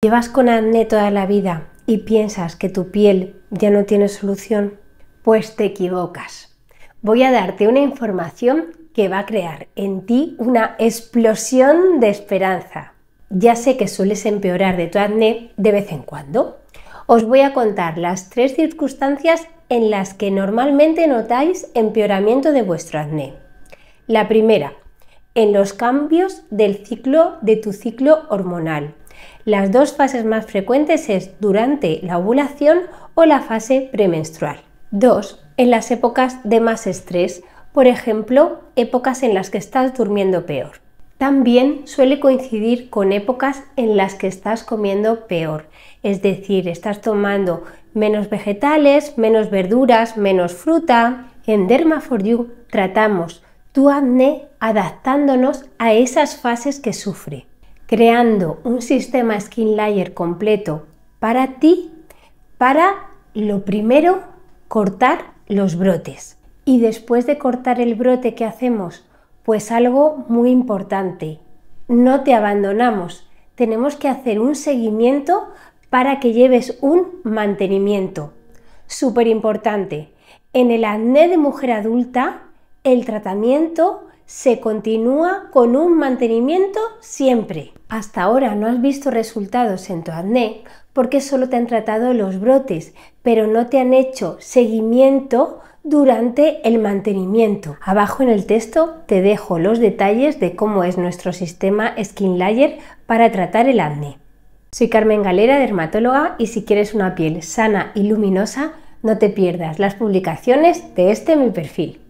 ¿Llevas con acné toda la vida y piensas que tu piel ya no tiene solución? Pues te equivocas. Voy a darte una información que va a crear en ti una explosión de esperanza. Ya sé que sueles empeorar de tu acné de vez en cuando. Os voy a contar las tres circunstancias en las que normalmente notáis empeoramiento de vuestro acné. La primera, en los cambios del ciclo de tu ciclo hormonal las dos fases más frecuentes es durante la ovulación o la fase premenstrual. Dos, En las épocas de más estrés, por ejemplo, épocas en las que estás durmiendo peor. También suele coincidir con épocas en las que estás comiendo peor, es decir, estás tomando menos vegetales, menos verduras, menos fruta. En Derma for You tratamos tu acné adaptándonos a esas fases que sufre creando un sistema skin layer completo para ti para lo primero cortar los brotes. Y después de cortar el brote, ¿qué hacemos? Pues algo muy importante. No te abandonamos. Tenemos que hacer un seguimiento para que lleves un mantenimiento. Súper importante. En el acné de mujer adulta, el tratamiento se continúa con un mantenimiento siempre. Hasta ahora no has visto resultados en tu acné porque solo te han tratado los brotes, pero no te han hecho seguimiento durante el mantenimiento. Abajo en el texto te dejo los detalles de cómo es nuestro sistema Skin Layer para tratar el acné. Soy Carmen Galera, dermatóloga, y si quieres una piel sana y luminosa, no te pierdas las publicaciones de este mi perfil.